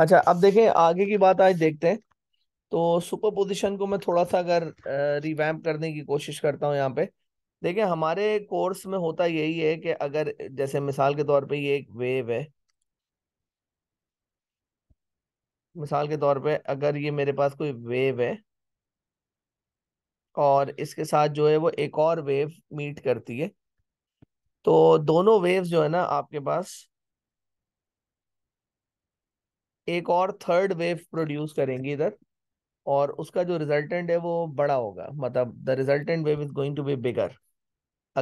अच्छा अब देखें आगे की बात आज देखते हैं तो सुपर पोजिशन को मैं थोड़ा सा अगर रिवैम्प करने की कोशिश करता हूँ यहाँ पे देखें हमारे कोर्स में होता यही है कि अगर जैसे मिसाल के तौर पे ये एक वेव है मिसाल के तौर पे अगर ये मेरे पास कोई वेव है और इसके साथ जो है वो एक और वेव मीट करती है तो दोनों वेव्स जो है ना आपके पास एक और थर्ड वेव प्रोड्यूस करेंगे इधर और उसका जो रिजल्टेंट है वो बड़ा होगा मतलब the resultant wave is going to be bigger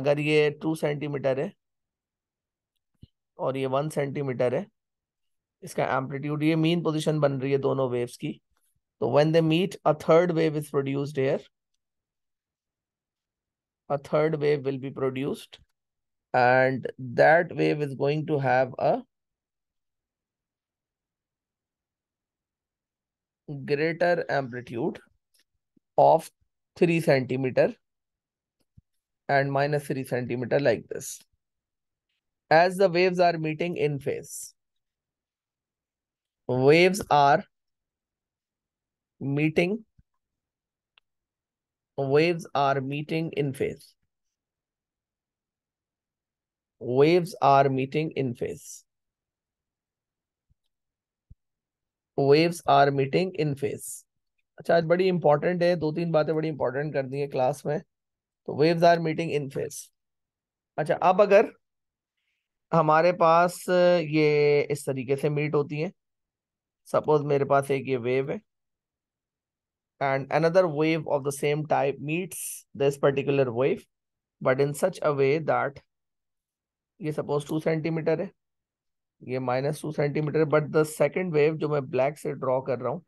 अगर ये टू सेंटीमीटर है और ये वन सेंटीमीटर है इसका एम्पलीट्यूड ये मेन पोजीशन बन रही है दोनों वेव्स की तो when they meet a third wave is produced here a third wave will be produced and that wave is going to have a greater amplitude of 3 centimeter and minus 3 centimeter like this as the waves are meeting in phase waves are meeting waves are meeting in phase waves are meeting in phase waves are meeting in phase अच्छा आज बड़ी important है दो तीन बातें बड़ी important कर दी है क्लास में तो waves are meeting in phase अच्छा अब अगर हमारे पास ये इस तरीके से मीट होती है सपोज मेरे पास एक ये वेव है and another wave of the same type meets this particular wave but in such a way that ये सपोज टू सेंटीमीटर है ये minus two centimetre but the second wave जो मैं ब्लैक से ड्रॉ कर रहा हूँ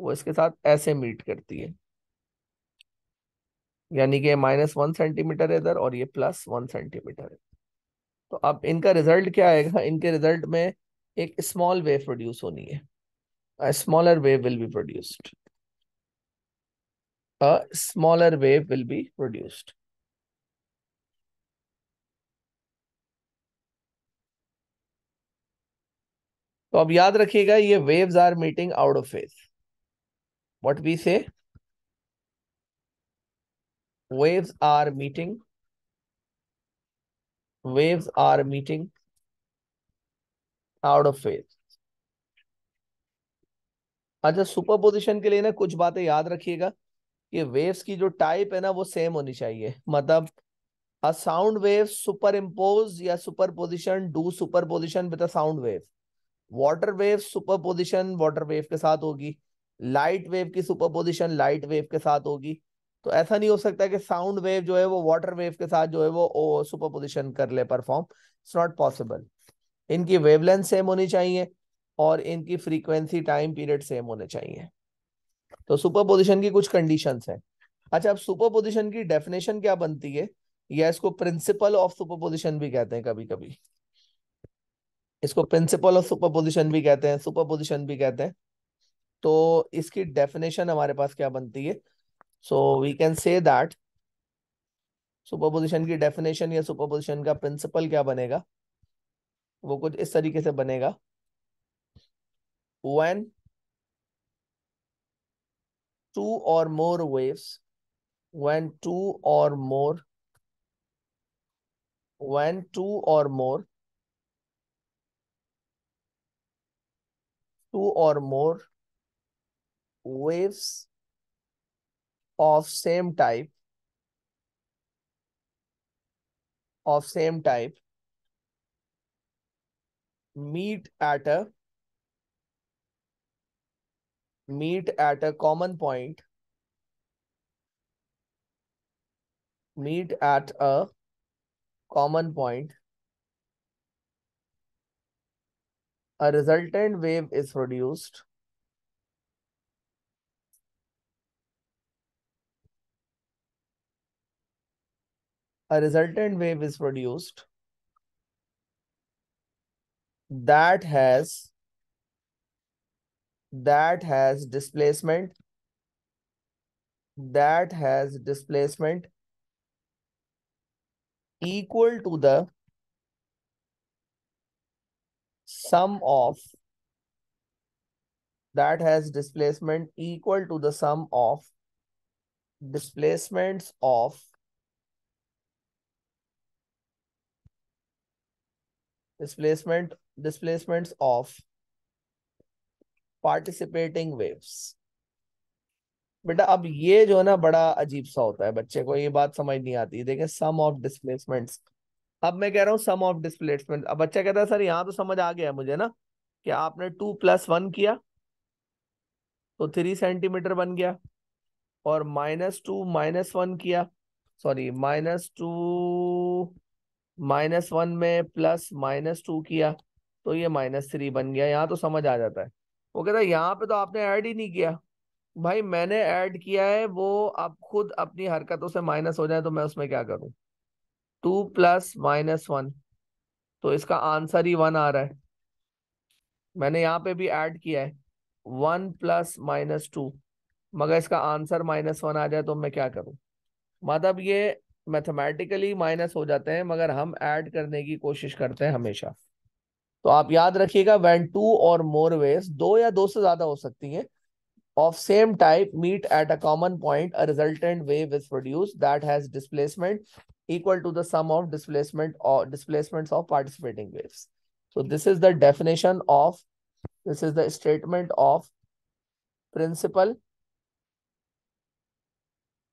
वो इसके साथ ऐसे मीट करती है यानी कि माइनस वन सेंटीमीटर है इधर और ये प्लस वन सेंटीमीटर है तो अब इनका रिजल्ट क्या आएगा इनके रिजल्ट में एक स्मॉल वेव प्रोड्यूस होनी है smaller wave will be produced a smaller wave will be produced तो अब याद रखिएगा ये waves are meeting out of phase what we say waves are meeting waves are meeting out of phase अच्छा superposition के लिए ना कुछ बातें याद रखिएगा कि वेव्स की जो टाइप है ना वो सेम होनी चाहिए मतलब a sound wave superimpose या superposition do superposition with a sound wave water wave superposition water wave के साथ होगी लाइट वेव की सुपर पोजिशन लाइट वेव के साथ होगी तो ऐसा नहीं हो सकता कि साउंड वेव जो है वो वाटर वेव के साथ जो है वो सुपर पोजिशन कर ले परफॉर्म इट्स नॉट पॉसिबल इनकी वेवलेंथ सेम होनी चाहिए और इनकी फ्रीक्वेंसी टाइम पीरियड सेम होने चाहिए तो सुपर पोजिशन की कुछ कंडीशन है अच्छा अब सुपर पोजिशन की डेफिनेशन क्या बनती है या इसको प्रिंसिपल ऑफ सुपर पोजिशन भी कहते हैं कभी कभी इसको प्रिंसिपल ऑफ सुपरपोजिशन भी कहते हैं सुपरपोजिशन भी कहते हैं तो इसकी डेफिनेशन हमारे पास क्या बनती है so we can say that superposition की डेफिनेशन या सुपरपोजिशन का प्रिंसिपल क्या बनेगा वो कुछ इस तरीके से बनेगा वेन टू और मोर वेव्स वेन टू और मोर वेन टू और मोर two or more waves of same type of same type meet at a meet at a common point meet at a common point a resultant wave is produced a resultant wave is produced that has that has displacement that has displacement equal to the sum of that has displacement equal to the sum of displacements of displacement displacements of participating waves बेटा अब ये जो है ना बड़ा अजीब सा होता है बच्चे को ये बात समझ नहीं आती देखें सम ऑफ डिस्प्लेसमेंट्स अब मैं कह रहा हूँ सम ऑफ डिस्प्लेसमेंट अब बच्चा कहता है सर यहाँ तो समझ आ गया मुझे ना कि आपने टू प्लस वन किया तो थ्री सेंटीमीटर बन गया और माइनस टू माइनस वन किया sorry minus two minus one में प्लस माइनस टू किया तो ये माइनस थ्री बन गया यहाँ तो समझ आ जाता है वो कहता है यहाँ पे तो आपने ऐड ही नहीं किया भाई मैंने ऐड किया है वो अब खुद अपनी हरकतों से माइनस हो जाए तो मैं उसमें क्या करूँ टू प्लस माइनस वन तो इसका आंसर ही वन आ रहा है मैंने यहाँ पे भी ऐड किया है वन प्लस माइनस टू मगर इसका आंसर माइनस वन आ जाए तो मैं क्या करूँ मतलब ये मैथमेटिकली माइनस हो जाते हैं मगर हम ऐड करने की कोशिश करते हैं हमेशा तो आप याद रखिएगा वेन टू और मोर वेज दो या दो से ज्यादा हो सकती हैं of same type meet at a common point a resultant wave is produced that has equal to the sum of displacement or displacements of participating waves. So this is the definition of, this is the statement of principle,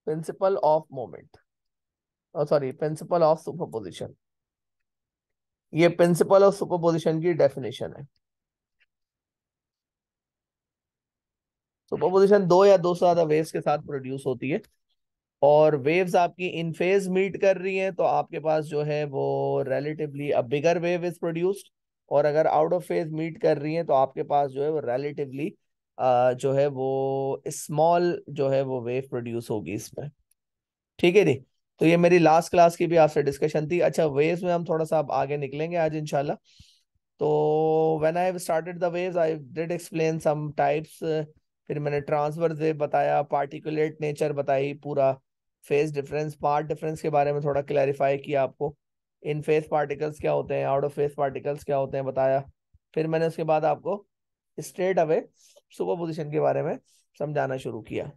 principle of moment. Oh, sorry, principle of superposition. ये principle of superposition definition definition Superposition superposition दो या दो से ज्यादा waves produce. साथ produce और waves आपकी in phase meet कर रही हैं तो आपके पास जो है वो relatively a bigger wave is produced और अगर आउट ऑफ फेज मीट कर रही हैं तो आपके पास जो है वो रेलेटिवली जो है वो स्मॉल जो है वो वेव प्रोड्यूस होगी इसमें ठीक है जी तो ये मेरी लास्ट क्लास की भी आपसे डिस्कशन थी अच्छा वेव्स में हम थोड़ा सा आगे निकलेंगे आज इनशाला तो when I have started the waves I did explain some types फिर मैंने ट्रांसवर्स वेव बताया पार्टिकुलेट नेचर बताई पूरा फेज डिफरेंस पार्ट डिफरेंस के बारे में थोड़ा क्लैरिफाई किया आपको इन फेज पार्टिकल्स क्या होते हैं आउट ऑफ फेज पार्टिकल्स क्या होते हैं बताया फिर मैंने उसके बाद आपको स्ट्रेट अवे सुपर पोजिशन के बारे में समझाना शुरू किया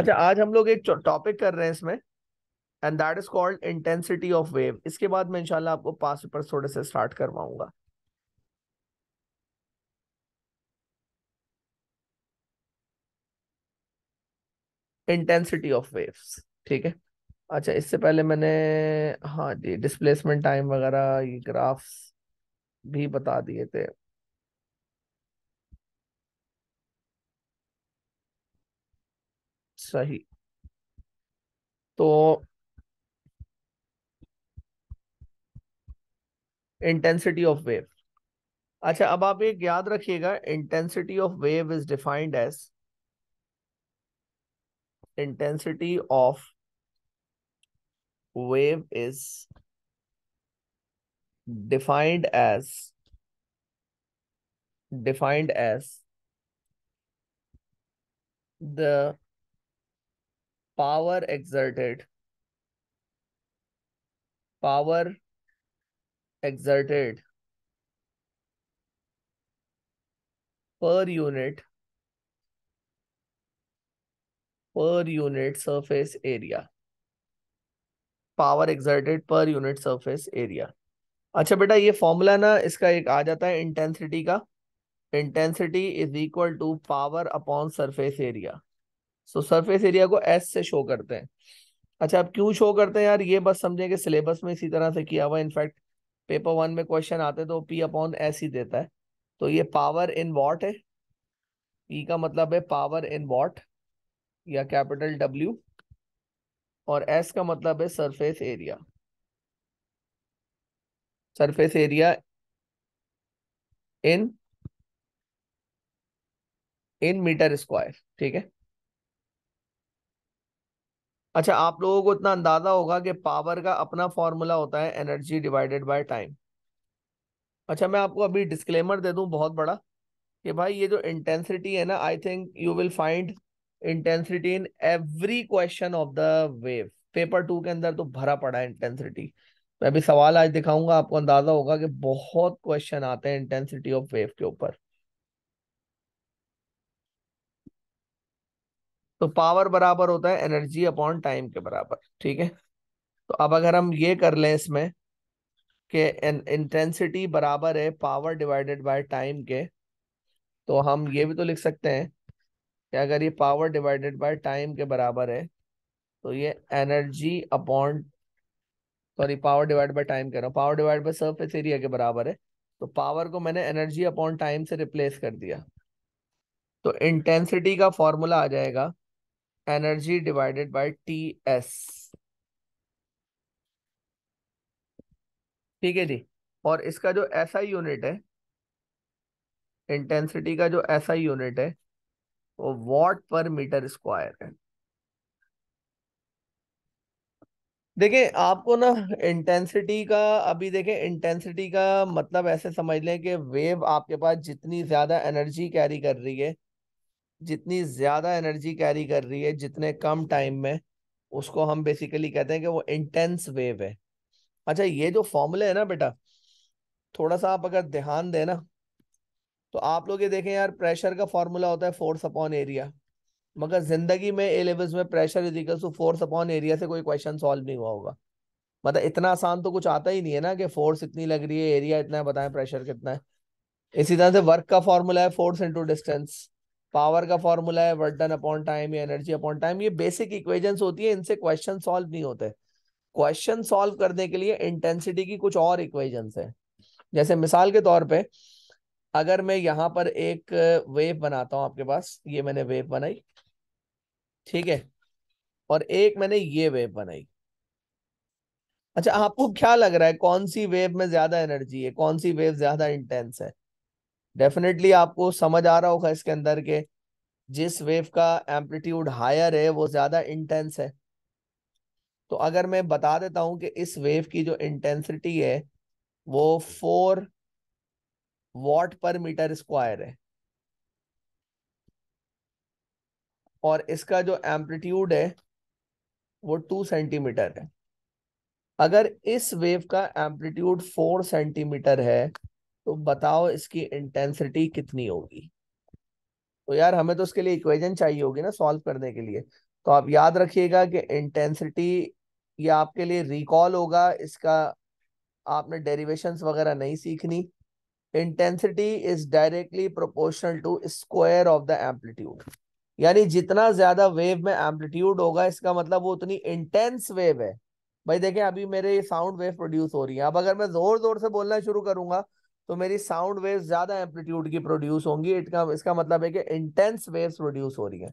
अच्छा आज हम लोग एक टॉपिक कर रहे हैं इसमें and that is called intensity of wave इसके बाद मैं इंशाल्लाह आपको पास पेपर थोड़े से स्टार्ट करवाऊंगा इंटेंसिटी ऑफ वेव्स ठीक है अच्छा इससे पहले मैंने हाँ जी डिस्प्लेसमेंट टाइम वगैरह ये ग्राफ्स भी बता दिए थे सही तो इंटेंसिटी ऑफ वेव अच्छा अब आप एक याद रखिएगा intensity of wave is defined as intensity of wave is defined as defined as the power exerted power exerted per unit per unit surface area power exerted per unit surface area अच्छा बेटा ये formula ना इसका एक आ जाता है intensity का intensity is equal to power upon surface area so surface area को एस से शो करते हैं अच्छा अब क्यों शो करते हैं यार ये बस समझें कि सिलेबस में इसी तरह से किया हुआ इनफैक्ट पेपर वन में क्वेश्चन आते तो पी अपॉन एस ही देता है तो ये पावर इन वॉट है पी का मतलब है पावर इन वॉट या कैपिटल डब्ल्यू और एस का मतलब है surface area surface area in in meter square ठीक है अच्छा आप लोगों को इतना अंदाजा होगा कि पावर का अपना फॉर्मूला होता है एनर्जी डिवाइडेड बाय टाइम अच्छा मैं आपको अभी डिस्क्लेमर दे दूं बहुत बड़ा कि भाई ये जो इंटेंसिटी है ना I think you will find intensity in every question of the wave paper two के अंदर तो भरा पड़ा है इंटेंसिटी मैं भी सवाल आज दिखाऊंगा आपको अंदाजा होगा कि बहुत क्वेश्चन आते हैं इंटेंसिटी ऑफ वेव के ऊपर तो पावर बराबर होता है एनर्जी अपॉन टाइम के बराबर ठीक है तो अब अगर हम ये कर लें इसमें कि इंटेंसिटी बराबर है पावर डिवाइडेड बाय टाइम के तो हम ये भी तो लिख सकते हैं कि अगर ये पावर डिवाइडेड बाय टाइम के बराबर है तो ये energy upon sorry power divide by time कह रहा हूँ power divide by surface area के बराबर है तो पावर को मैंने एनर्जी अपॉन टाइम से रिप्लेस कर दिया तो इंटेंसिटी का फॉर्मूला आ जाएगा energy divided by T S ठीक है जी और इसका जो ऐसा यूनिट है इंटेंसिटी का जो ऐसा यूनिट है वो तो वॉट पर मीटर स्क्वायर है देखिए आपको ना इंटेंसिटी का अभी देखिए इंटेंसिटी का मतलब ऐसे समझ लें कि वेव आपके पास जितनी ज़्यादा एनर्जी कैरी कर रही है जितनी ज़्यादा एनर्जी कैरी कर रही है जितने कम टाइम में उसको हम बेसिकली कहते हैं कि वो इंटेंस वेव है अच्छा ये जो फॉर्मूले है ना बेटा थोड़ा सा आप अगर ध्यान दें ना तो आप लोग ये देखें यार प्रेशर का फॉर्मूला होता है फोर्स अपॉन एरिया मगर जिंदगी में ए लेवल्स में pressure is equals to force upon area से कोई क्वेश्चन सॉल्व नहीं हुआ होगा मतलब इतना आसान तो कुछ आता ही नहीं है ना कि फोर्स इतनी लग रही है एरिया इतना है बताएं प्रेशर कितना है इसी तरह से वर्क का फॉर्मूला है फोर्स इंटू डिस्टेंस पावर का फॉर्मूला है वर्डन अपॉन टाइम या एनर्जी अपॉन टाइम ये बेसिक इक्वेजन होती है इनसे क्वेश्चन सॉल्व नहीं होते क्वेश्चन सॉल्व करने के लिए इंटेंसिटी की कुछ और इक्वेजन है जैसे मिसाल के तौर पर अगर मैं यहाँ पर एक वेव बनाता हूँ आपके पास ये मैंने वेव बनाई ठीक है और एक मैंने ये वेव बनाई अच्छा आपको क्या लग रहा है कौन सी वेव में ज्यादा एनर्जी है कौन सी वेव ज्यादा इंटेंस है डेफिनेटली आपको समझ आ रहा होगा इसके अंदर के जिस वेव का एम्पलीट्यूड हायर है वो ज्यादा इंटेंस है तो अगर मैं बता देता हूं कि इस वेव की जो इंटेंसिटी है वो four watt per meter square है और इसका जो एम्पलीट्यूड है वो टू सेंटीमीटर है अगर इस वेव का एम्पलीट्यूड फोर सेंटीमीटर है तो बताओ इसकी इंटेंसिटी कितनी होगी तो यार हमें तो उसके लिए इक्वेशन चाहिए होगी ना सॉल्व करने के लिए तो आप याद रखिएगा कि इंटेंसिटी ये आपके लिए रिकॉल होगा इसका आपने डेरिवेशंस वगैरह नहीं सीखनी intensity is directly proportional to square of the amplitude यानी जितना ज्यादा वेव में एम्पलीट्यूड होगा इसका मतलब वो उतनी इंटेंस वेव है भाई देखें अभी मेरे साउंड वेव प्रोड्यूस हो रही है अब अगर मैं जोर जोर से बोलना शुरू करूंगा तो मेरी साउंड वेव ज्यादा एम्पलीट्यूड की प्रोड्यूस होंगी इसका इसका मतलब है कि इंटेंस वेव प्रोड्यूस हो रही है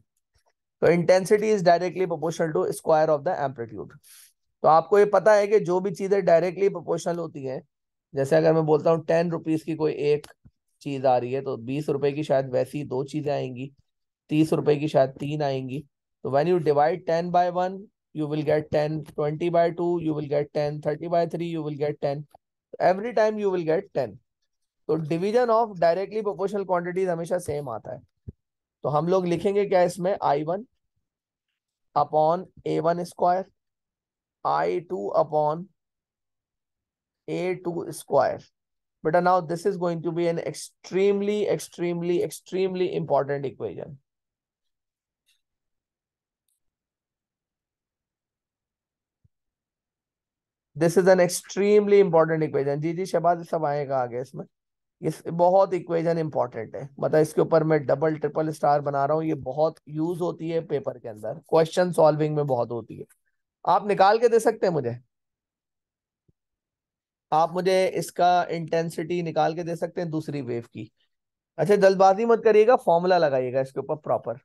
तो intensity is directly proportional to square of the amplitude तो आपको ये पता है कि जो भी चीजें डायरेक्टली प्रोपोर्शनल होती हैं जैसे अगर मैं बोलता हूँ टेन रुपीज की कोई एक चीज आ रही है तो बीस रुपए की शायद वैसी दो चीजें आएंगी तीस रुपए की शायद तीन आएंगी तो when you divide ten by one you will get ten twenty by two you will get ten thirty by three you will get ten every time you will get ten तो division of directly proportional quantities हमेशा same आता है तो हम लोग लिखेंगे क्या इसमें I one upon A one square I two upon a2 square but now this is going to be an extremely extremely extremely important equation this is an extremely important equation जी जी शहबाज सब आएगा आगे इसमें इस बहुत इक्वेशन इंपॉर्टेंट है मतलब इसके ऊपर मैं डबल ट्रिपल स्टार बना रहा हूँ ये बहुत यूज होती है पेपर के अंदर क्वेश्चन सॉल्विंग में बहुत होती है आप निकाल के दे सकते हैं मुझे आप मुझे इसका इंटेंसिटी निकाल के दे सकते हैं दूसरी वेव की अच्छा जल्दबाजी मत करिएगा फॉर्मूला लगाइएगा इसके ऊपर प्रॉपर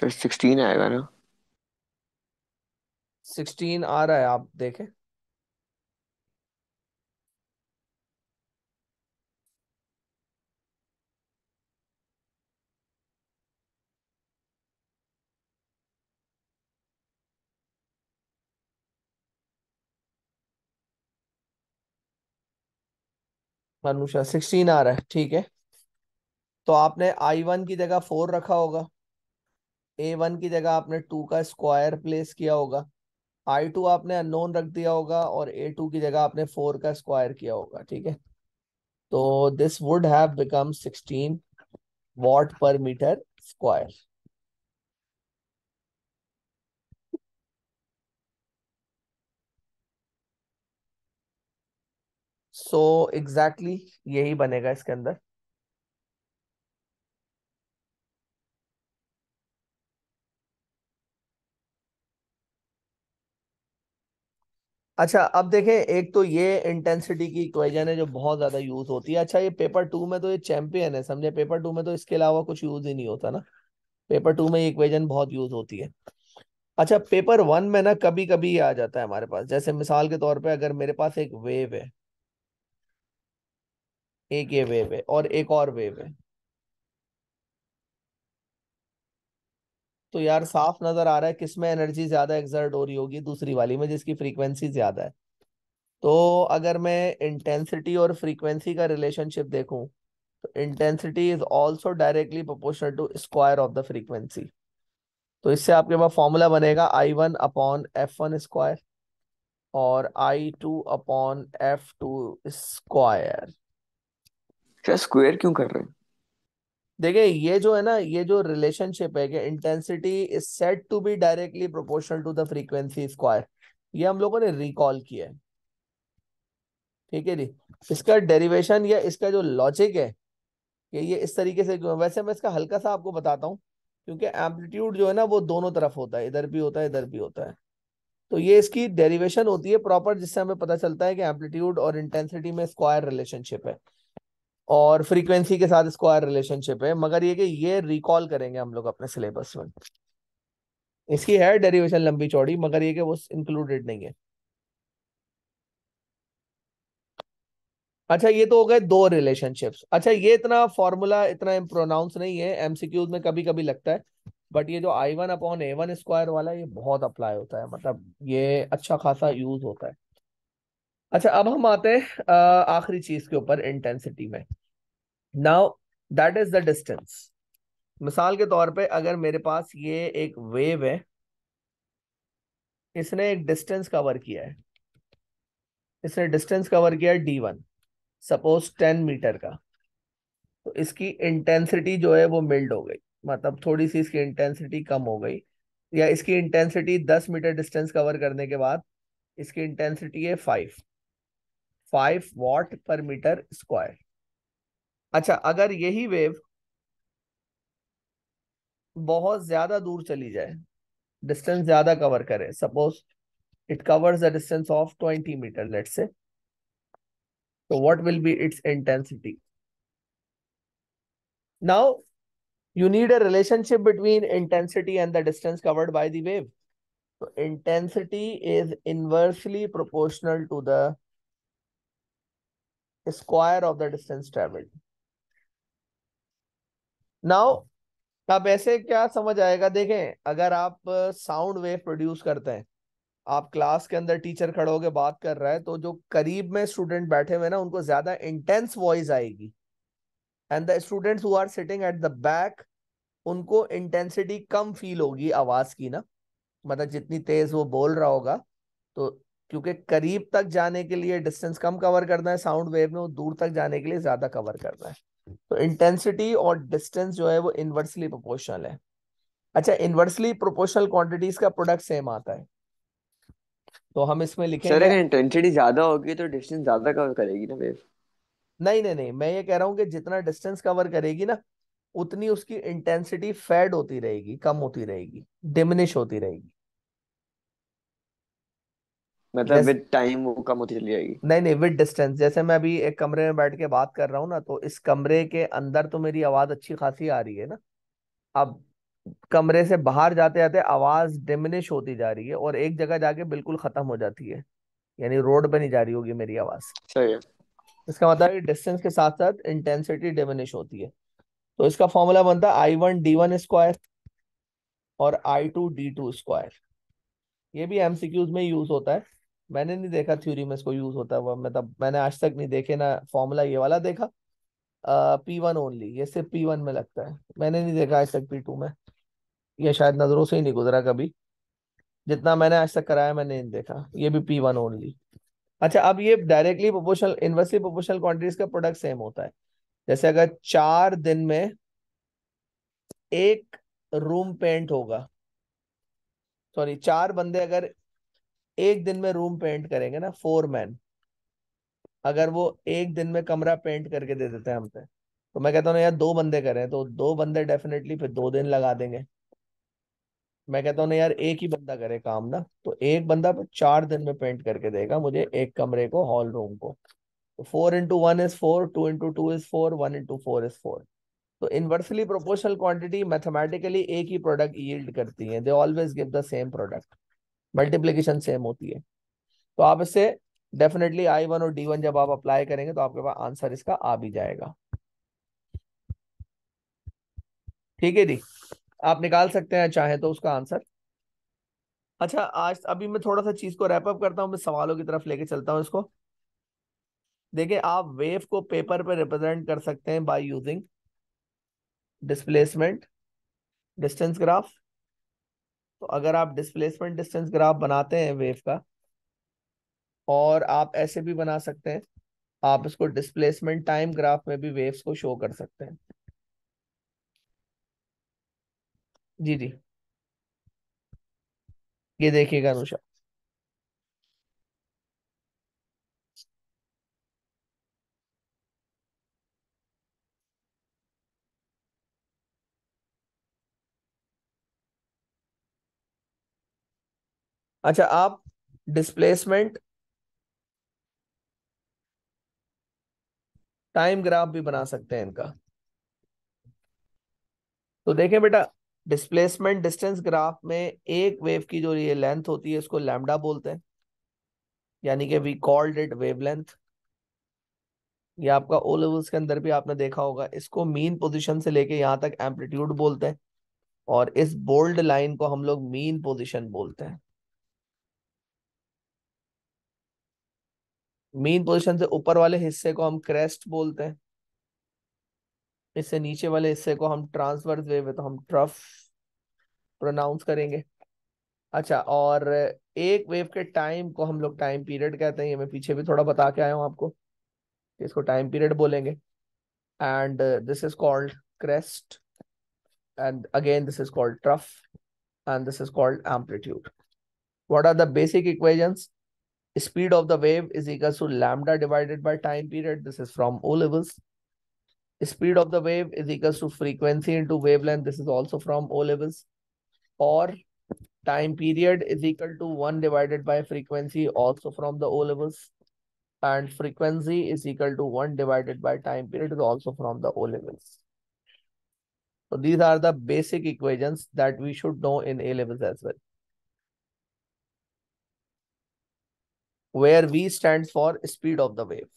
सर सिक्सटीन आएगा ना सिक्सटीन आ रहा है आप देखें अनुषा सिक्सटीन आ रहा है ठीक है तो आपने आई वन की जगह फोर रखा होगा ए वन की जगह आपने टू का स्क्वायर प्लेस किया होगा आई टू आपने अनोन रख दिया होगा और ए टू की जगह आपने फोर का स्क्वायर किया होगा ठीक है तो this would have become sixteen watt per meter square so exactly यही बनेगा इसके अंदर अच्छा अब देखें एक तो ये इंटेंसिटी की इक्वेजन है जो बहुत ज्यादा यूज होती है अच्छा ये पेपर टू में तो ये चैंपियन है समझे पेपर टू में तो इसके अलावा कुछ यूज ही नहीं होता ना पेपर टू में ये इक्वेजन बहुत यूज होती है अच्छा पेपर वन में ना कभी कभी आ जाता है हमारे पास जैसे मिसाल के तौर पर अगर मेरे पास एक वेव है एक ये वेव है और एक और वेव है तो यार साफ नजर आ रहा है किसमें एनर्जी ज्यादा एग्जर्ट हो रही होगी दूसरी वाली में जिसकी फ्रीक्वेंसी ज्यादा है तो अगर मैं इंटेंसिटी और फ्रीक्वेंसी का रिलेशनशिप देखूं तो intensity is also directly proportional to square of the frequency तो इससे आपके पास फॉर्मूला बनेगा I one upon F one square और I two upon F two square square क्यों कर रहे हैं देखिए ये जो है ना ये जो रिलेशनशिप है कि intensity is said to be directly proportional to the frequency square ये हम लोगों ने रिकॉल किया है ठीक है जी इसका डेरिवेशन या इसका जो लॉजिक है कि ये इस तरीके से क्यों वैसे मैं इसका हल्का सा आपको बताता हूँ क्योंकि एम्पलीट्यूड जो है ना वो दोनों तरफ होता है इधर भी होता है इधर भी होता है तो ये इसकी डेरिवेशन होती है प्रॉपर जिससे हमें पता चलता है कि एम्पलीट्यूड और इंटेंसिटी में स्क्वायर रिलेशनशिप है और फ्रीक्वेंसी के साथ इसको आर रिलेशनशिप है मगर ये कि ये रिकॉल करेंगे हम लोग अपने सिलेबस में इसकी है डेरिवेशन लंबी चौड़ी मगर ये कि वो इंक्लूडेड नहीं है अच्छा ये तो हो गए दो रिलेशनशिप्स अच्छा ये इतना फॉर्मूला इतना प्रोनाउंस नहीं है एमसीक्यू में कभी कभी लगता है बट ये जो I one upon A one square वाला ये बहुत अप्लाई होता है मतलब ये अच्छा खासा यूज होता है अच्छा अब हम आते हैं आखिरी चीज के ऊपर इंटेंसिटी में now that is the distance मिसाल के तौर पे अगर मेरे पास ये एक वेव है इसने एक डिस्टेंस कवर किया है इसने डिस्टेंस कवर किया है D one suppose ten meter का तो इसकी इंटेंसिटी जो है वो मिल्ड हो गई मतलब थोड़ी सी इसकी इंटेंसिटी कम हो गई या इसकी इंटेंसिटी दस मीटर डिस्टेंस कवर करने के बाद इसकी इंटेंसिटी है five five watt per meter square अच्छा अगर यही वेव बहुत ज्यादा दूर चली जाए डिस्टेंस ज्यादा कवर करे suppose it covers the distance of twenty meter let say तो what will be its intensity now you need a relationship between intensity and the distance covered by the wave तो intensity is inversely proportional to the square of the distance travelled now अब ऐसे क्या समझ आएगा देखें अगर आप sound wave produce करते हैं आप क्लास के अंदर टीचर खड़े होकर बात कर रहा है तो जो करीब में स्टूडेंट बैठे हुए ना उनको ज्यादा इंटेंस वॉइस आएगी and the students who are sitting at the back उनको इंटेंसिटी कम फील होगी आवाज की ना मतलब जितनी तेज वो बोल रहा होगा तो क्योंकि करीब तक जाने के लिए डिस्टेंस कम कवर करना है साउंड वेव में वो दूर तक जाने के लिए ज्यादा कवर करना है तो इंटेंसिटी और डिस्टेंस जो है वो इनवर्सली प्रोपोर्शनल है अच्छा इन्वर्सली प्रोपोर्शनल क्वांटिटीज का प्रोडक्ट सेम आता है तो हम इसमें लिखेंगे सर इंटेंसिटी ज्यादा होगी तो डिस्टेंस ज्यादा कवर करेगी ना वेव नहीं नहीं नहीं मैं ये कह रहा हूँ कि जितना डिस्टेंस कवर करेगी ना उतनी उसकी इंटेंसिटी फेड होती रहेगी कम होती रहेगी डिमिनिश होती रहेगी मतलब विद टाइम वो कम होती चली जाएगी नहीं नहीं विद डिस्टेंस जैसे मैं अभी एक कमरे में बैठ के बात कर रहा हूँ ना तो इस कमरे के अंदर तो मेरी आवाज अच्छी खासी आ रही है ना अब कमरे से बाहर जाते जाते आवाज डिमिनिश होती जा रही है और एक जगह जाके बिल्कुल खत्म हो जाती है यानी रोड पे नहीं जा रही होगी मेरी आवाज सही है इसका मतलब डिस्टेंस के साथ साथ इंटेंसिटी डिमिनिश होती है तो इसका फॉर्मूला बनता है I one D one square और I two D two square ये भी एमसीक्यूज में यूज होता है मैंने नहीं देखा थ्योरी में इसको यूज होता हुआ मतलब मैंने आज तक नहीं देखे ना फॉर्मूला ये वाला देखा पी वन ओनली ये सिर्फ पी वन में लगता है मैंने नहीं देखा आज तक पी टू में ये शायद नज़रों से ही नहीं गुजरा कभी जितना मैंने आज तक कराया मैंने नहीं देखा ये भी पी वन ओनली अच्छा अब ये directly proportional inversely proportional quantities का प्रोडक्ट सेम होता है जैसे अगर चार दिन में एक रूम पेंट होगा सॉरी चार बंदे अगर एक दिन में रूम पेंट करेंगे ना फोर मैन अगर वो एक दिन में कमरा पेंट करके दे देते हैं हमसे तो मैं कहता हूँ यार दो बंदे करें तो दो बंदे डेफिनेटली फिर दो दिन लगा देंगे मैं कहता हूँ ना यार एक ही बंदा करे काम ना तो एक बंदा चार दिन में पेंट करके देगा मुझे एक कमरे को हॉल रूम को तो four into one is four two into two is four one into four is four तो इनवर्सली प्रोपोर्शनल क्वांटिटी मैथमेटिकली एक ही प्रोडक्ट यील्ड करती है they always give the same product multiplication same होती है तो आप इससे डेफिनेटली आई वन और डी वन जब आप अप्लाई करेंगे तो आपके पास आंसर इसका आ भी जाएगा ठीक है जी आप निकाल सकते हैं चाहे तो उसका आंसर अच्छा आज अभी मैं थोड़ा सा चीज को रैपअप करता हूँ मैं सवालों की तरफ लेके चलता हूँ इसको देखिए आप वेव को पेपर पर रिप्रेजेंट कर सकते हैं by using displacement distance graph तो अगर आप डिस्प्लेसमेंट डिस्टेंस ग्राफ बनाते हैं वेव का और आप ऐसे भी बना सकते हैं आप इसको डिस्प्लेसमेंट टाइम ग्राफ में भी वेव्स को शो कर सकते हैं जी जी ये देखिएगा अनुषा अच्छा आप डिस्प्लेसमेंट टाइम ग्राफ भी बना सकते हैं इनका तो देखें बेटा डिस्प्लेसमेंट डिस्टेंस ग्राफ में एक वेव की जो ये लेंथ होती है इसको लैम्डा बोलते हैं यानी कि we called it wavelength ये आपका ओ लेवल्स के अंदर भी आपने देखा होगा इसको मीन पोजीशन से लेके यहाँ तक एम्पलीट्यूड बोलते हैं और इस बोल्ड लाइन को हम लोग मीन पोजीशन बोलते हैं मेन पोजीशन से ऊपर वाले हिस्से को हम क्रेस्ट बोलते हैं इससे नीचे वाले हिस्से को हम ट्रांसवर्स वेव है तो हम ट्रफ प्रोनाउंस करेंगे अच्छा और एक वेव के टाइम को हम लोग टाइम पीरियड कहते हैं ये मैं पीछे भी थोड़ा बता के आया हूँ आपको इसको टाइम पीरियड बोलेंगे and this is called crest and again this is called trough and this is called amplitude what are the basic equations speed of the wave is equal to lambda divided by time period. This is from O levels. Speed of the wave is equal to frequency into wavelength. This is also from O levels. Or time period is equal to 1 divided by frequency also from the O levels. And frequency is equal to 1 divided by time period is also from the O levels. So these are the basic equations that we should know in A levels as well. where v stands for speed of the wave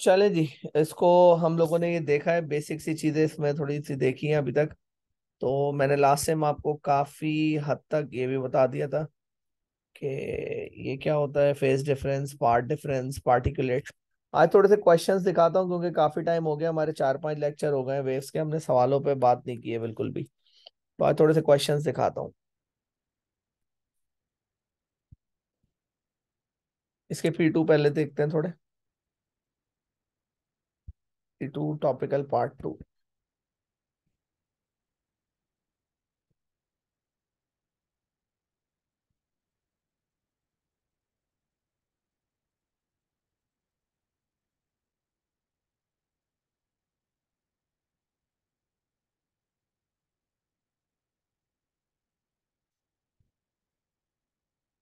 चले जी इसको हम लोगों ने ये देखा है basic सी चीजें इसमें थोड़ी सी देखी हैं अभी तक तो मैंने लास्ट टाइम आपको काफी हद तक ये भी बता दिया था कि ये क्या होता है phase difference path difference particulate आज थोड़े से क्वेश्चंस दिखाता हूँ क्योंकि काफी टाइम हो गया हमारे चार पांच लेक्चर हो गए वेव्स के हमने सवालों पे बात नहीं की है बिल्कुल भी तो आज थोड़े से क्वेश्चन दिखाता हूँ इसके पी टू पहले देखते हैं थोड़े टू topical part 2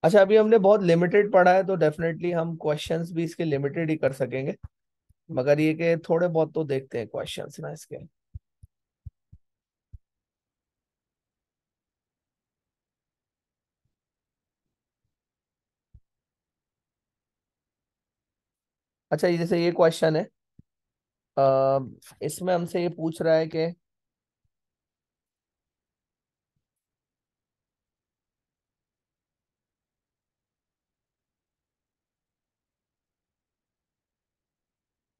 अच्छा अभी हमने बहुत लिमिटेड पढ़ा है तो डेफिनेटली हम क्वेश्चंस भी इसके लिमिटेड ही कर सकेंगे मगर ये के थोड़े बहुत तो देखते हैं क्वेश्चंस ना इसके अच्छा ये जैसे ये क्वेश्चन है इसमें हमसे ये पूछ रहा है कि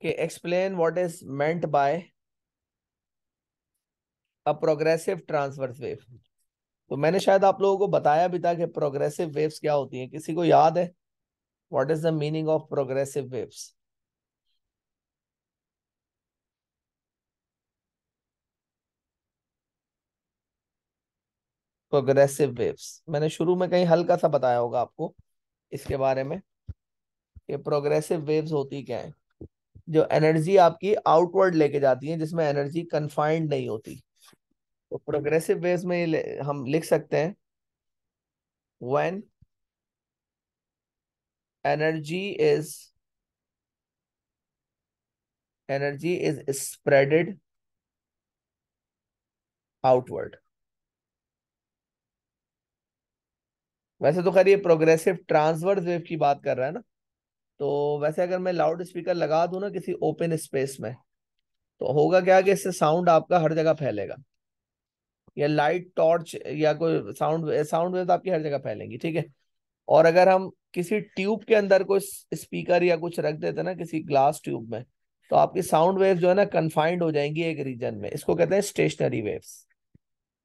कि explain what is meant by a progressive transverse wave तो मैंने शायद आप लोगों को बताया भी था कि प्रोग्रेसिव वेव्स क्या होती हैं किसी को याद है what is the meaning of progressive waves progressive waves मैंने शुरू में कहीं हल्का सा बताया होगा आपको इसके बारे में कि प्रोग्रेसिव वेव्स होती क्या है जो एनर्जी आपकी आउटवर्ड लेके जाती है जिसमें एनर्जी कन्फाइंड नहीं होती तो प्रोग्रेसिव वेज में ये हम लिख सकते हैं when energy is energy is spreaded outward वैसे तो खैर ये प्रोग्रेसिव ट्रांसवर्स वेव की बात कर रहा है ना तो वैसे अगर मैं लाउड स्पीकर लगा दू ना किसी ओपन स्पेस में तो होगा क्या कि इससे साउंड आपका हर जगह फैलेगा या लाइट टॉर्च या कोई साउंड साउंड वेव आपकी हर जगह फैलेंगी ठीक है और अगर हम किसी ट्यूब के अंदर कोई स्पीकर या कुछ रख देते ना किसी ग्लास ट्यूब में तो आपकी साउंड वेव जो है ना कन्फाइंड हो जाएंगी एक रीजन में इसको कहते हैं स्टेशनरी वेव्स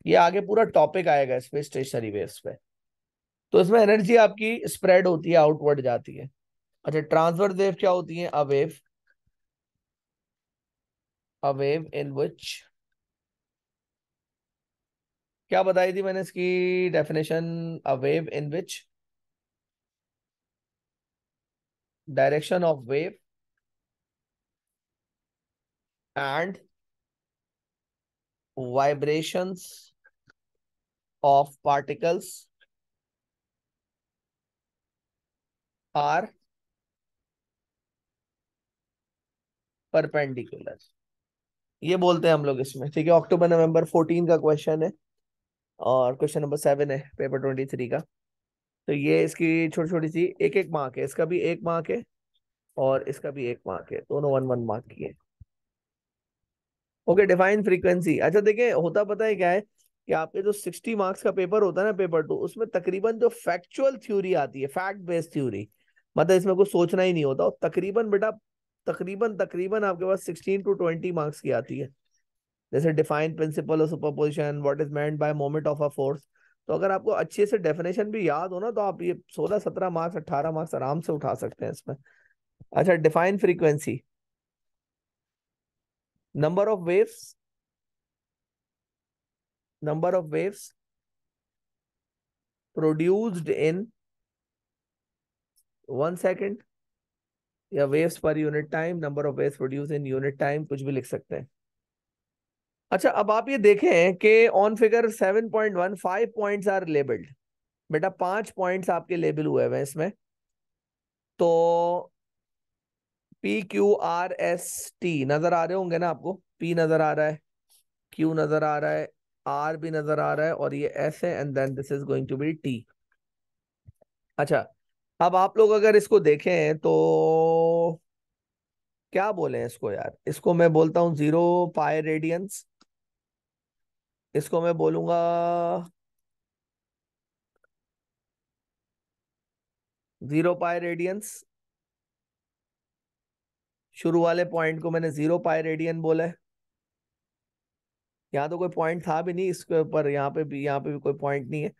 ये आगे पूरा टॉपिक आएगा इस पर स्टेशनरी वेव्स पे तो इसमें एनर्जी आपकी स्प्रेड होती है आउटवर्ड जाती है अच्छा ट्रांसवर्स वेव क्या होती है अवेव अवेव इन विच क्या बताई थी मैंने इसकी definition a wave in which direction of wave and vibration of particles are perpendicular ये बोलते हैं हम लोग इसमें ठीक है अक्टूबर नवंबर फोर्टीन का क्वेश्चन है और क्वेश्चन नंबर सेवन है पेपर ट्वेंटी थ्री का तो ये इसकी छोटी छोड़ छोटी सी एक एक मार्क है इसका भी एक मार्क है और इसका भी एक मार्क है दोनों वन वन मार्क की है ओके डिफाइन फ्रीक्वेंसी अच्छा देखिए होता पता है क्या है कि आपके जो सिक्सटी मार्क्स का पेपर होता है ना पेपर टू उसमें तकरीबन जो फैक्चुअल थ्योरी आती है फैक्ट बेस्ड थ्योरी मतलब इसमें कुछ सोचना ही नहीं होता तकरीबन बेटा तकरीबन तकरीबन आपके पास सिक्सटीन टू ट्वेंटी मार्क्स की आती है जैसे डिफाइन प्रिंसिपल और superposition what is meant by moment of a force तो अगर आपको अच्छे से डेफिनेशन भी याद हो ना तो आप ये सोलह सत्रह मार्क्स अट्ठारह मार्क्स आराम से उठा सकते हैं इसमें अच्छा define frequency number of waves number of waves produced in one second या waves per unit time number of waves produce in unit time कुछ भी लिख सकते हैं अच्छा अब आप ये देखें कि on figure 7.1 five point are labelled बेटा पांच पॉइंट्स आपके लेबल हुए हैं इसमें तो P Q R S T नजर आ रहे होंगे ना आपको पी नजर आ रहा है क्यू नजर आ रहा है आर भी नजर आ रहा है और ये एस है and then this is going to be T अच्छा अब आप लोग अगर इसको देखें तो क्या बोले इसको यार इसको मैं बोलता हूं जीरो पाए रेडियंस इसको मैं बोलूंगा जीरो पाए रेडियंस शुरू वाले पॉइंट को मैंने जीरो पाए रेडियन बोला है यहाँ तो कोई पॉइंट था भी नहीं इसके ऊपर यहाँ पे भी यहाँ पे भी कोई पॉइंट नहीं है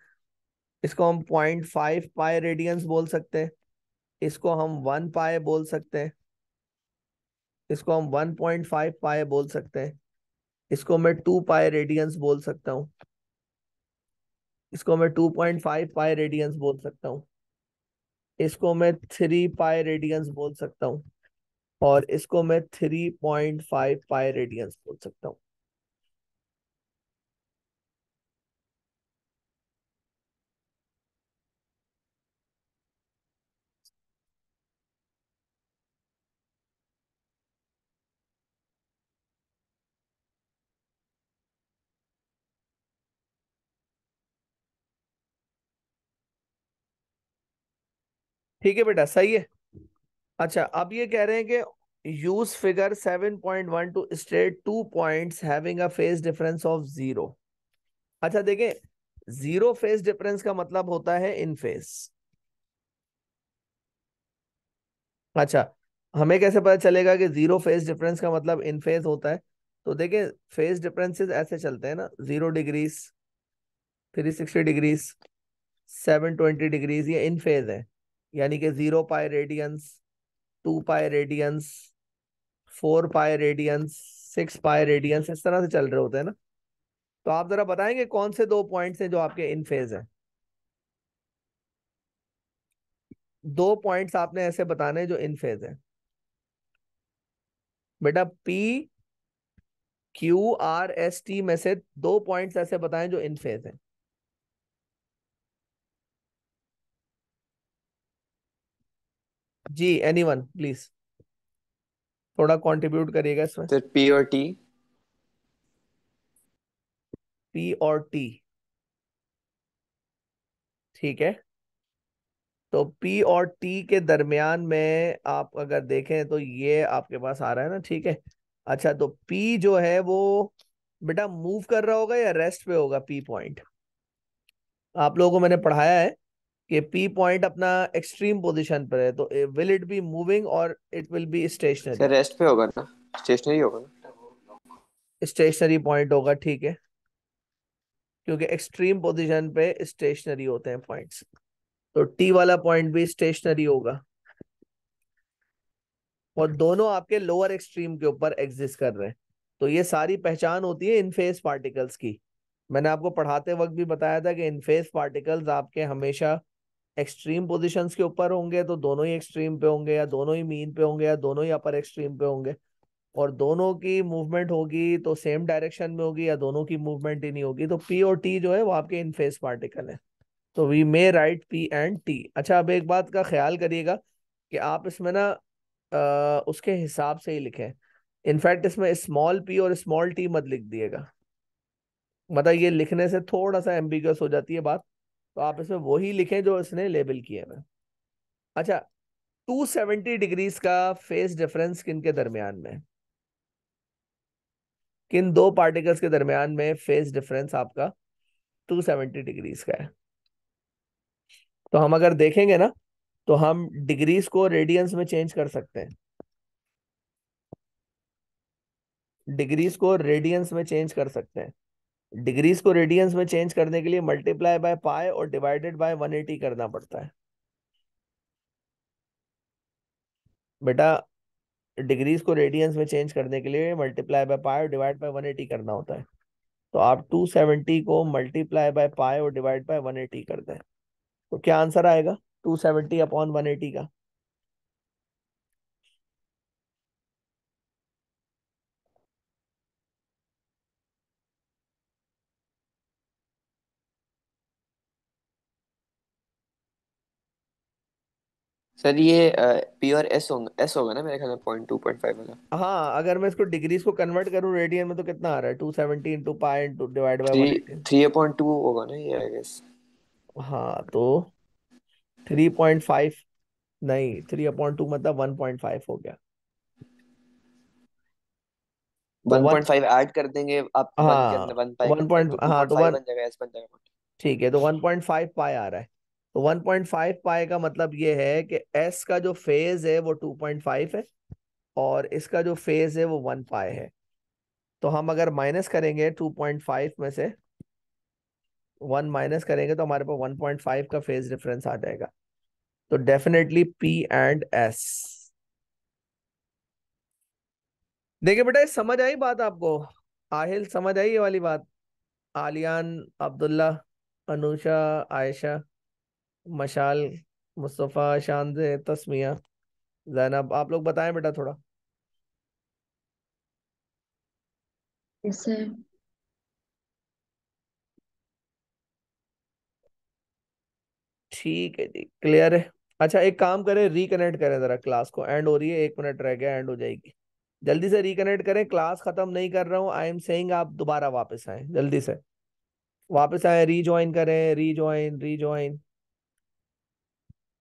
इसको हम पॉइंट फाइव पाए रेडियंस बोल सकते हैं इसको हम वन पाए बोल सकते हैं इसको हम वन पॉइंट फाइव पाए बोल सकते हैं इसको मैं टू पाए रेडियंस बोल सकता हूँ इसको मैं two point five pi radians बोल सकता हूँ इसको मैं थ्री पाए रेडियंस बोल सकता हूँ और इसको मैं three point five pi radians बोल सकता हूँ ठीक है बेटा सही है अच्छा अब ये कह रहे हैं कि use figure 7.1 to state two point having a phase difference of zero अच्छा देखें जीरो फेस डिफरेंस का मतलब होता है इन फेस अच्छा हमें कैसे पता चलेगा कि जीरो फेस डिफरेंस का मतलब इन फेस होता है तो देखें फेस डिफरेंसेस ऐसे चलते हैं ना zero degrees three sixty degrees seven twenty degrees ये इन फेज है यानी कि zero pi radians two pi radians four pi radians six pi radians इस तरह से चल रहे होते हैं ना तो आप जरा बताएंगे कौन से दो पॉइंट्स हैं जो आपके इन फेज हैं दो पॉइंट्स आपने ऐसे बताने जो इन फेज हैं बेटा P Q R S T में से दो पॉइंट्स ऐसे बताएं जो इन फेज हैं जी एनीवन प्लीज थोड़ा कंट्रीब्यूट करिएगा इसमें सर पी और टी पी और टी ठीक है तो पी और टी के दरमियान में आप अगर देखें तो ये आपके पास आ रहा है ना ठीक है अच्छा तो पी जो है वो बेटा मूव कर रहा होगा या रेस्ट पे होगा पी पॉइंट आप लोगों को मैंने पढ़ाया है कि पी पॉइंट अपना एक्सट्रीम पोजीशन पर है तो विल इट बी मूविंग और it will be stationary sir rest पे होगा ना स्टेशनरी होगा स्टेशनरी पॉइंट होगा ठीक है क्योंकि एक्सट्रीम पोजीशन पे स्टेशनरी होते हैं पॉइंट्स तो टी वाला पॉइंट भी स्टेशनरी होगा और दोनों आपके लोअर एक्सट्रीम के ऊपर एग्जिस्ट कर रहे हैं तो ये सारी पहचान होती है इनफेस पार्टिकल्स की मैंने आपको पढ़ाते वक्त भी बताया था कि इनफेस पार्टिकल्स आपके हमेशा एक्सट्रीम पोजीशंस के ऊपर होंगे तो दोनों ही एक्सट्रीम पे होंगे या दोनों ही मीन पे होंगे या दोनों ही अपर एक्सट्रीम पे होंगे और दोनों की मूवमेंट होगी तो सेम डायरेक्शन में होगी या दोनों की मूवमेंट ही नहीं होगी तो पी और टी जो है वो आपके इनफेस पार्टिकल है तो we may write P and T अच्छा अब एक बात का ख्याल करिएगा कि आप इसमें ना उसके हिसाब से ही लिखें इनफैक्ट इसमें स्मॉल पी और स्मॉल टी मत लिख दिएगा मतलब ये लिखने से थोड़ा सा एम्बिगस हो जाती है बात तो आप इसमें वही लिखें जो इसने लेबल किया हुए अच्छा 270 डिग्रीज का फेस डिफरेंस किन के दरमियान में किन दो पार्टिकल्स के दरमियान में फेस डिफरेंस आपका 270 डिग्रीज का है तो हम अगर देखेंगे ना तो हम डिग्रीज को रेडियंस में चेंज कर सकते हैं डिग्रीज को रेडियंस में चेंज कर सकते हैं डिग्रीज को रेडियंस में चेंज करने के लिए मल्टीप्लाई बाय पाए और डिवाइडेड बाय 180 करना पड़ता है बेटा डिग्रीज को रेडियंस में चेंज करने के लिए मल्टीप्लाई बाय पाए और डिवाइड बाय 180 करना होता है तो आप 270 को मल्टीप्लाई बाय पाए और डिवाइड बाय 180 कर दें तो क्या आंसर आएगा 270 अपॉन एटी का सर ये पी और एस होगा एस होगा ना मेरे ख्याल में पॉइंट टू पॉइंट फाइव वाला हाँ अगर मैं इसको डिग्रीज को कन्वर्ट करूँ रेडियन में तो कितना आ रहा है two seventy into pi into divide by three point two होगा ना ये आई गेस हाँ तो थ्री पॉइंट फाइव नहीं थ्री अपॉइंट टू मतलब वन पॉइंट फाइव हो गया वन पॉइंट फाइव ऐड कर देंगे आप हाँ वन पॉइंट हाँ तो वन ठीक है तो वन पॉइंट फाइव पाई आ रहा है तो 1.5 पाई का मतलब ये है कि एस का जो फेज है वो 2.5 है और इसका जो फेज है वो वन पाई है तो हम अगर माइनस करेंगे 2.5 में से वन माइनस करेंगे तो हमारे पास 1.5 का फेज डिफरेंस आ जाएगा तो डेफिनेटली पी एंड एस देखिए बेटा समझ आई बात आपको आहिल समझ आई ये वाली बात आलियान अब्दुल्ला अनुषा आयशा मशाल मुस्तफ़ा शान तस्मिया जैनब आप लोग बताएं बेटा थोड़ा yes, ठीक है जी क्लियर है अच्छा एक काम करें रिकनेक्ट करें जरा क्लास को एंड हो रही है एक मिनट रह गया एंड हो जाएगी जल्दी से रिकनेक्ट करें क्लास खत्म नहीं कर रहा हूँ आई एम सेइंग आप दोबारा वापस आए जल्दी से वापस आए रीजॉइन करें रीजॉइन रीजॉइन